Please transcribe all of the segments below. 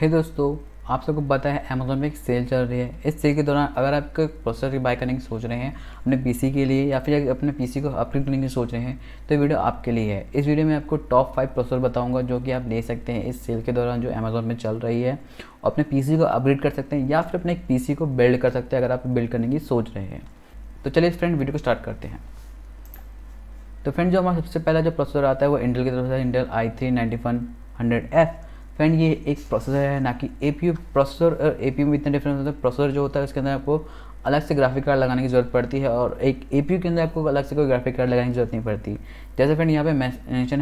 हे hey दोस्तों आप सबको पता है अमेजोन में एक सेल चल रही है इस सेल के दौरान अगर आप कोई प्रोसेसर की बाय करने की सोच रहे हैं अपने पीसी के लिए या फिर अपने पीसी को अपग्रेड करने की सोच रहे हैं तो ये वीडियो आपके लिए है इस वीडियो में आपको टॉप फाइव प्रोसेसर बताऊंगा जो कि आप ले सकते हैं इस सेल के दौरान जो अमेजोन में चल रही है और अपने पी को अपग्रेड कर सकते हैं या फिर अपने पी को बिल्ड कर सकते हैं अगर आप बिल्ड करने की सोच रहे हैं तो चलिए फ्रेंड वीडियो को स्टार्ट करते हैं तो फ्रेंड जो हमारा सबसे पहला जो प्रोसेसर आता है वो इंडल की तरफ से Intel I three ninety one hundred F friend ये एक प्रोसेसर है ना कि ए पी यू प्रोसेसर और ए पी यू में इतना डिफरेंस होता है प्रोसेसर जो होता है उसके अंदर आपको अलग से ग्राफिक कार्ड लगाने की जरूरत पड़ती है और एक ए पी यू के अंदर आपको अलग से कोई ग्राफिक कार्ड लगाने की जरूरत नहीं पड़ती जैसे फ्रेंड यहाँ पे मैं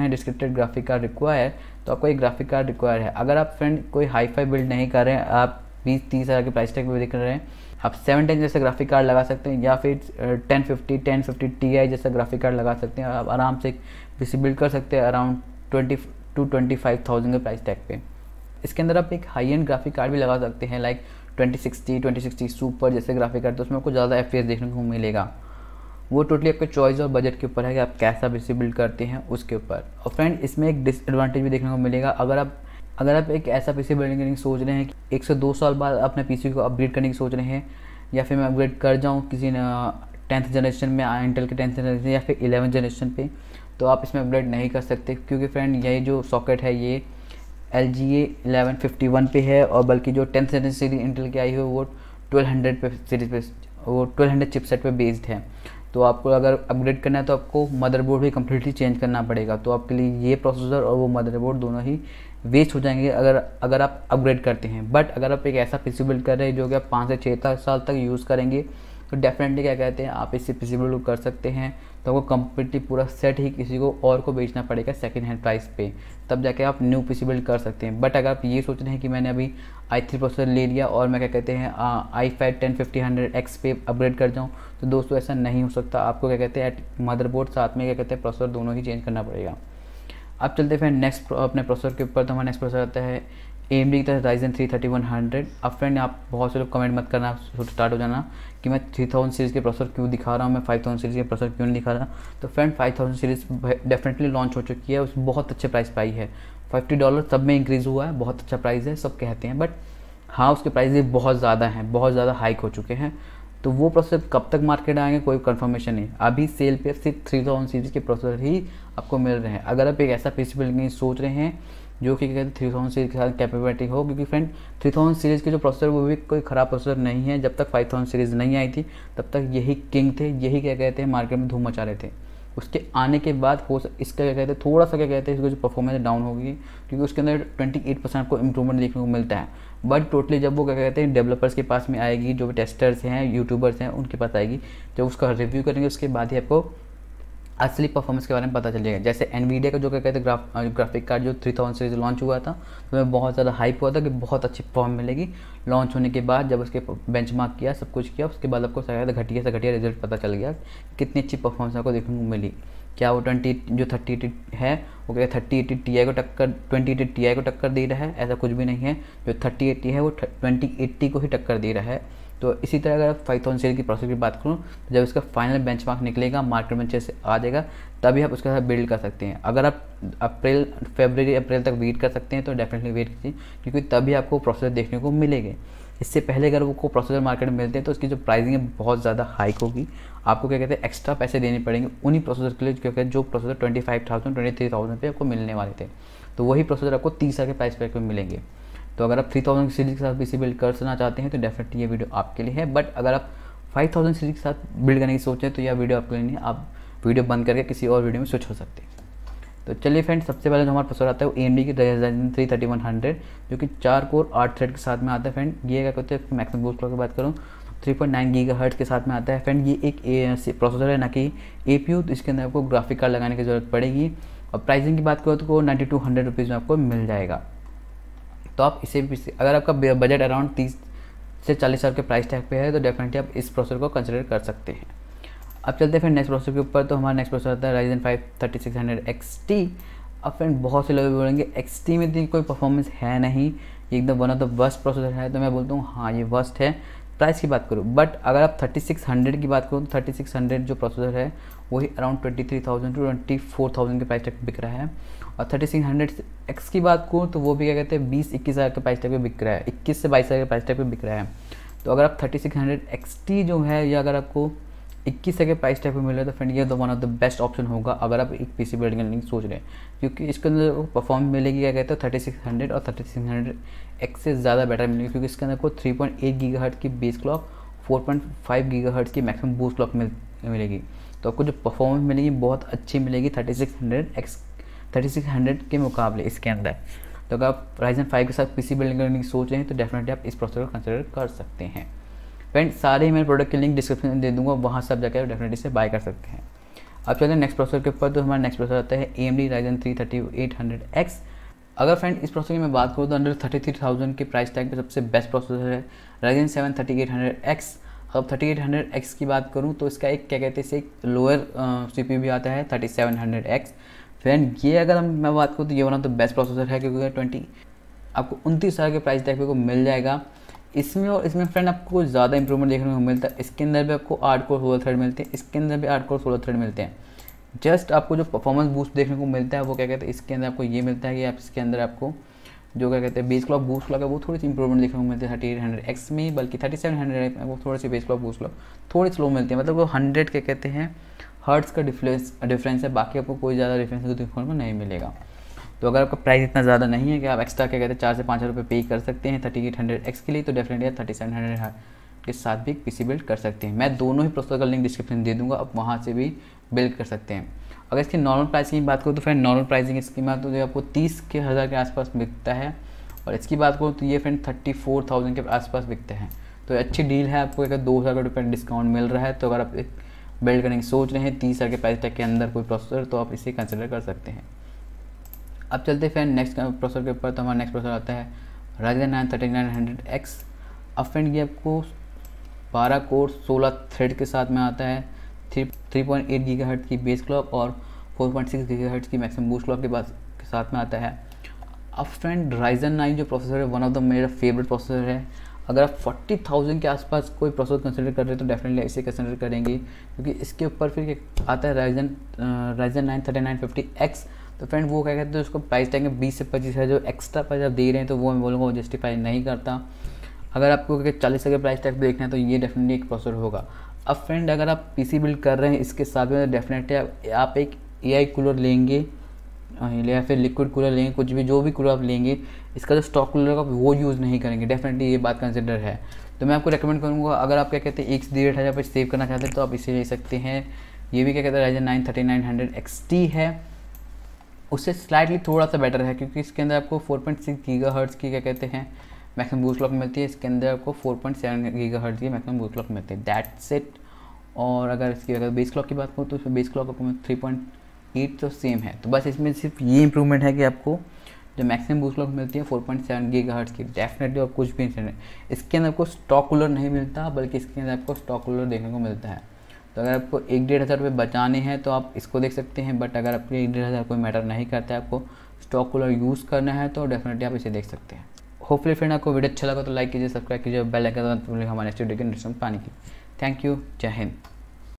है डिस्क्रिप्टेड ग्राफिक कार्ड रिक्वायर तो आपको एक ग्राफिक कार्ड रिक्वायर है अगर आप फ्रेंड कोई हाई फाई बिल्ड नहीं कर रहे हैं आप बीस तीस हज़ार के प्राइस टैग में देख रहे हैं आप सेवन टेन जैसे ग्राफिक कार्ड लगा सकते हैं या फिर ten fifty ten fifty T I जैसा ग्राफिक कार्ड लगा सकते हैं आप आराम से एक बिल्ड कर सकते हैं around twenty two twenty five thousand के प्राइस टैग पे इसके अंदर आप एक हाई एंड ग्राफिक कार्ड भी लगा सकते हैं like twenty sixty twenty sixty super जैसे ग्राफिक कार्ड तो उसमें आपको ज़्यादा एफ देखने को मिलेगा वो टोटली आपके चॉइस और बजट के ऊपर है कि आप कैसा पीसी बिल्ड करते हैं उसके ऊपर और फ्रेंड इसमें एक डिसएडवांटेज भी देखने को मिलेगा अगर आप अगर आप एक ऐसा पीसी बिल्डिंग करने की सोच रहे हैं कि एक से दो साल बाद अपने पीसी को अपग्रेड करने की सोच रहे हैं या फिर मैं अपग्रेड कर जाऊँ किसी टेंथ जनरेशन में इंटेल के टेंथ जनरेशन या फिर इलेवन जनरेशन पे तो आप इसमें अपग्रेड नहीं कर सकते क्योंकि फ्रेंड ये जो सॉकेट है ये L G eleven fifty one पे है और बल्कि जो टेंथ सीरीज इंटेल की आई है वो ट्वेल्व हंड्रेड पे सीरीज पे वो ट्वेल्व हंड्रेड चिपसेट पे बेस्ड है तो आपको अगर अपग्रेड करना है तो आपको मदरबोर्ड भी कम्प्लीटली चेंज करना पड़ेगा तो आपके लिए ये प्रोसेसर और वो मदरबोर्ड दोनों ही वेस्ट हो जाएंगे अगर अगर आप अपग्रेड करते हैं बट अगर आप एक ऐसा पी बिल्ड कर रहे हैं जो कि आप पाँच से छः साल तक यूज़ करेंगे तो डेफिनेटली क्या कहते हैं आप इससे पी बिल्ड कर सकते हैं तो आपको कंप्लीटली पूरा सेट ही किसी को और को बेचना पड़ेगा सेकेंड हैंड प्राइस पे तब जाके आप न्यू पी सी बिल्ड कर सकते हैं बट अगर आप ये सोच रहे हैं कि मैंने अभी आई थ्री प्रोसेसर ले लिया और मैं क्या कहते हैं I five ten fifty hundred X पे अपग्रेड कर जाऊँ तो दोस्तों ऐसा नहीं हो सकता आपको क्या कहते हैं एट मदरबोर्ड साथ में क्या कहते हैं प्रोसेसर दोनों ही चेंज करना पड़ेगा अब चलते फिर नेक्स्ट अपने प्रोसेसर के ऊपर तो हमारा नेक्स्ट प्रोसेसर आता है एम डी की तरह Ryzen three thirty one hundred अब फ्रेंड आप बहुत से लोग कमेंट मत करना स्टार्ट हो जाना कि मैं थ्री थाउजेंड सीरीज़ के प्रोसेसर क्यों दिखा रहा हूँ मैं फाइव थाउजेंड सीरीज़ के प्रोसेसर क्यों नहीं दिखा रहा तो friend five thousand series definitely launch हो चुकी है उस बहुत अच्छे प्राइस पाई है फिफ्टी डॉलर सब में इंक्रीज़ हुआ है बहुत अच्छा प्राइस है सब कहते हैं बट हाँ उसके प्राइस बहुत ज़्यादा हैं बहुत ज़्यादा हाइक हो चुके हैं तो वो प्रोसेसर कब तक मार्केट आएंगे कोई कंफर्मेशन नहीं अभी सेल पे सिर्फ थ्री थाउजेंड सीरीज़ के प्रोसेसर ही आपको मिल रहे हैं अगर आप एक ऐसा पीसीबिल सोच रहे हैं जो कि कहते हैं थ्री थाउजेंड सीरीज के साथ कैपेबिलिटी हो क्योंकि फ्रेंड थ्री थाउजेंड सीरीज़ के जो प्रोसेसर वो भी कोई ख़राब प्रोसेसर नहीं है जब तक फाइव थाउजेंड सीरीज़ नहीं आई थी तब तक यही किंग थे यही क्या कहते हैं मार्केट में धूम मचा रहे थे उसके आने के बाद हो इसका क्या कहते हैं थोड़ा सा क्या कहते हैं इसका जो परफॉर्मेंस डाउन होगी क्योंकि उसके अंदर ट्वेंटी एट परसेंट को इम्प्रूवमेंट देखने को मिलता है बट टोटली जब वो क्या कहते हैं डेवलपर्स के पास में आएगी जो भी टेस्टर्स हैं यूट्यूबर्स हैं उनके पास आएगी जब उसका रिव्यू करेंगे उसके बाद ही आपको असली परफॉर्मेंस के बारे में पता चल जाएगा जैसे एनवीडिया का जो क्या कहते हैं ग्राफ ग्राफिक कार्ड जो थ्री थाउजेंड सीरीज लॉन्च हुआ था तो उसमें बहुत ज़्यादा हाइप हुआ था कि बहुत अच्छी परफॉर्म मिलेगी लॉन्च होने के बाद जब उसके बेंच किया सब कुछ किया उसके बाद आपको शायद घटिया से घटिया रिजल्ट पता चल गया कितनी अच्छी परफॉर्मेंस आपको देखने को मिली क्या वो ट्वेंटी जो थर्टी एटी है वो क्या थर्टी एटी टी आई को टक्कर ट्वेंटी एटी टी आई को टक्कर दे रहा है ऐसा कुछ भी नहीं है जो थर्टी एटी है वो ट्वेंटी एट्टी को ही टक्कर दे रहा है तो इसी तरह अगर फाइव थाउजेंड शेयर की प्रोसेस की बात करूँ तो जब इसका फाइनल बेंचमार्क निकलेगा मार्केट में अच्छे से आ जाएगा तभी आप उसके साथ बिल्ड कर सकते हैं अगर आप अप्रैल फेबररी अप्रैल तक वेट कर सकते हैं तो डेफिनेटली वेट कीजिए क्योंकि तभी आपको प्रोसेसर देखने को मिलेंगे इससे पहले अगर वो प्रोसेसर मार्केट में मिलते हैं तो उसकी जो प्राइसिंग है बहुत ज़्यादा हाइक होगी आपको क्या कहते हैं एक्स्ट्रा पैसे देने पड़ेंगे उन्हीं प्रोसेसर के लिए क्या कहते हैं जो processor twenty five thousand twenty three thousand पे आपको मिलने वाले थे तो वही प्रोसेसर आपको तीस हज़ार के प्राइस पे मिलेंगे तो अगर आप 3000 सीरीज के साथ पीसी बिल्ड करना चाहते हैं तो डेफिनेटली ये वीडियो आपके लिए है बट अगर आप 5000 सीरीज के साथ बिल्ड करने की सोचें तो यह वीडियो आपके लिए नहीं आप वीडियो बंद करके किसी और वीडियो में स्विच हो सकते हैं तो चलिए फ्रेंड सबसे पहले जो हमारे पास आता है वो ए एम डी की Ryzen three thirty one hundred जो कि चार कोर आठ थ्रेड के साथ में आता है फ्रेंड ये क्या कहते हैं मैक्सिमम बूस्ट की बात करूँ three point nine gigahertz के साथ में आता है फ्रेंड ये एक ए प्रोसेसर है ना कि ए पी यू तो इसके अंदर आपको ग्राफिक कार्ड लगाने की जरूरत पड़ेगी और प्राइसिंग की बात करो तो नाइन्टी टू हंड्रेड रुपीज़ में आपको मिल जाएगा तो आप इसे भी अगर आपका बजट अराउंड तीस से चालीस हज़ार के प्राइस टैग पे है तो डेफिनेटली आप इस प्रोसेसर को कंसिडर कर सकते हैं अब चलते हैं फिर नेक्स्ट प्रोसेसर के ऊपर तो हमारा नेक्स्ट प्रोसेसर आता है Ryzen five thirty six hundred X T अब फ्रेंड बहुत से लोग बोलेंगे एक्स टी में इतनी कोई परफॉर्मेंस है नहीं ये एकदम one of the worst processor है तो मैं बोलता हूँ हाँ ये वर्स्ट है प्राइस की बात करूँ बट अगर आप थर्टी सिक्स हंड्रेड की बात करूँ तो थर्टी सिक्स हंड्रेड जो प्रोसेसर है वही around twenty three thousand to twenty four thousand के प्राइस तक बिक रहा है और थर्टी सिक्स हंड्रेड एक्स की बात करूँ तो वो भी क्या कहते हैं बीस इक्कीस हज़ार के प्राइस टैग पे बिक रहा है इक्कीस से बाईस हज़ार के प्राइस टैग पे बिक रहा है तो अगर आप thirty six hundred X T जो है या अगर आपको इक्कीस के प्राइस टैग पे मिल रहा है तो फ्रेंड ये तो one of the best option होगा अगर आप एक पी सी बिल्ड करने सोच रहे हैं क्योंकि इसके अंदर परफॉर्म मिलेगी क्या कहते हैं थर्टी सिक्स हंड्रेड और थर्टी सिक्स हंड्रेड एक्स से ज़्यादा बेटर मिलेगी क्योंकि इसके अंदर को three point eight gigahertz की base clock four point five gigahertz की मैक्सिमम बूस क्लॉक मिल मिलेगी तो आपको जो परफॉर्मेंस मिलेगी बहुत अच्छी मिलेगी thirty six hundred X thirty six hundred के मुकाबले इसके अंदर तो अगर आप राइजन फाइव के साथ पीसी बिल्डिंग करने की सोच रहे हैं तो डेफिनेटली आप इस प्रोसेसर को कंसिडर कर सकते हैं फ्रेंड सारे मेरे प्रोडक्ट के लिंक डिस्क्रिप्शन में दे दूंगा वहाँ से आप जाकर डेफिनेटली से बाय कर सकते हैं अब चलते हैं नेक्स्ट प्रोसेसर के ऊपर तो हमारा नेक्स्ट प्रोसेसर आता है A M D Ryzen three thirty eight hundred X अगर फ्रेंड इस प्रोसेसर की मैं बात करूँ तो अंडर थर्टी थ्री थाउजेंड के प्राइस टैग पर सबसे बेस्ट प्रोसेसर है Ryzen seven thirty eight hundred X अब थर्टी एट हंड्रेड एक्स की बात करूँ तो इसका एक क्या कहते हैं एक लोअर सी पी भी आता है thirty seven hundred X friend ये अगर हम मैं बात करूँ तो ये ऑफ तो बेस्ट प्रोसेसर है क्योंकि ट्वेंटी आपको उनतीस हज़ार के प्राइस देखने को मिल जाएगा इसमें और इसमें फ्रेंड आपको ज़्यादा इंप्रूवमेंट देखने को मिलता है इसके अंदर भी आपको आठ कोर सोलह थ्रेड मिलते हैं इसके अंदर भी आठ कोर सोलह थ्रेड मिलते हैं जस्ट आपको जो परफॉर्मेंस बूस्ट देखने को मिलता है वो क्या कहते हैं इसके अंदर आपको ये मिलता है कि आप इसके अंदर आपको जो क्या कहते हैं बेस क्लॉक बूस्ट क्लॉक है वो थोड़ी सी इंप्रूवमेंट देखने को मिलती है थर्टी एट हंड्रेड एक्स में बल्कि थर्टी सेवन हंड्रेड वो थोड़े से बेस क्लॉक बूस्ट क्लॉक थोड़े स्लो मिलते हैं मतलब वो हंड्रेड क्या कहते हैं हर्ट्स का डिफ्रेंस डिफरेंस है बाकी आपको कोई ज़्यादा डिफरेंस तो फोन में नहीं मिलेगा तो अगर आपका प्राइस इतना ज़्यादा नहीं है कि आप एक्स्ट्रा क्या कहते हैं चार से पाँच हज़ार पे कर सकते हैं थर्टी एट हंड्रेड एक्स के लिए तो डेफिनेटली आप थर्टी सेवन हंड्रेड के साथ भी पीसी बिल्ड कर सकते हैं मैं दोनों ही प्रोसेसर का लिंक डिस्क्रिप्शन दे दूंगा आप वहाँ से भी बिल्ड कर सकते हैं अगर इसकी नॉर्मल प्राइसिंग की बात करूँ तो फ्रेंड नॉर्मल प्राइसिंग इसकी बात तो जो आपको तीस के हज़ार के आसपास बिकता है और इसकी बात करूँ तो ये फ्रेंड थर्टी फोर थाउजेंड के आसपास बिकते हैं तो अच्छी डील है आपको अगर दो हज़ार का रुपये डिस्काउंट मिल रहा है तो अगर आप बिल्ड करने की सोच रहे हैं तीस हज़ार के प्राइस टैग के अंदर कोई प्रोसेसर तो आप इसे कंसिडर कर सकते हैं अब चलते फ्रेंड नेक्स्ट प्रोसेसर के ऊपर तो हमारा नेक्स्ट प्रोसेसर आता है Ryzen nine thirty nine hundred X अब फ्रेंड ये आपको बारह कोर सोलह थ्रेड के साथ में आता है three three point eight gigahertz की बेस क्लॉक और four point six gigahertz की मैक्सिमम बूस्ट क्लॉक के पास के साथ में आता है अब फ्रेंड राइजन नाइन जो प्रोसेसर है वन ऑफ द मेरा फेवरेट प्रोसेसर है अगर आप फोर्टी थाउजेंड के आसपास कोई प्रोसेस कंसिडर कर रहे हैं तो डेफिनेटली इसे कंसिडर करेंगे क्योंकि इसके ऊपर फिर आता है Ryzen Ryzen nine thirty nine fifty X तो फ्रेंड वो क्या कहते हैं तो उसको प्राइस टैग में बीस से पच्चीस हज़ार जो एक्स्ट्रा प्राइस आप दे रहे हैं तो वो मैं बोलूँगा वो जस्टिफाई नहीं करता अगर आपको क्या चालीस का प्राइस टैग देखना है तो ये डेफिनेटली एक प्रोसेसर होगा अब फ्रेंड अगर आप पीसी बिल्ड कर रहे हैं इसके साथ में डेफिनेटली तो आप एक ए आई कूलर लेंगे ले हाँ, या फिर लिक्विड कूलर लेंगे कुछ भी जो भी कूलर आप लेंगे इसका जो स्टॉक कूलर का वो यूज़ नहीं करेंगे डेफिनेटली ये बात कंसिडर है तो मैं आपको रेकमेंड करूँगा अगर आप क्या कहते हैं एक डेढ़ हज़ार पर सेव करना चाहते हैं तो आप इसे ले सकते हैं ये भी क्या कहते हैं Ryzen nine thirty nine hundred X T है उससे स्लाइटली थोड़ा सा बेटर है क्योंकि इसके अंदर आपको four point six gigahertz की क्या कहते हैं मैक्सिमम बूस्ट क्लॉक मिलती है इसके अंदर आपको four point seven gigahertz की मैक्सिमम बूस्ट क्लॉक मिलती है दैट्स इट और अगर इसकी अगर बेस क्लॉक की बात करूँ तो उसमें बेस क्लॉक आपको थ्री पॉइंट हीट तो सेम है तो बस इसमें सिर्फ ये इंप्रूवमेंट है कि आपको जो मैक्सिमम बूस्ट क्लॉक मिलती है 4.7 पॉइंट सेवन की डेफिनेटली और कुछ भी नहीं इसके अंदर आपको स्टॉक कूलर नहीं मिलता बल्कि इसके अंदर आपको स्टॉक कूलर देखने को मिलता है तो अगर आपको एक डेढ़ हज़ार रुपये बचाने हैं तो आप इसको देख सकते हैं बट अगर आपके एक डेढ़ हज़ार कोई मैटर नहीं करता है आपको स्टॉक कूलर यूज़ करना है तो डेफिनेटली आप इसे देख सकते हैं होपफुली फ्रेंड आपको वीडियो अच्छा लगा तो लाइक कीजिए सब्सक्राइब कीजिए बेल आइकन हमारे स्टूडियो के नोटिफिकेशन पाने की थैंक यू जय हिंद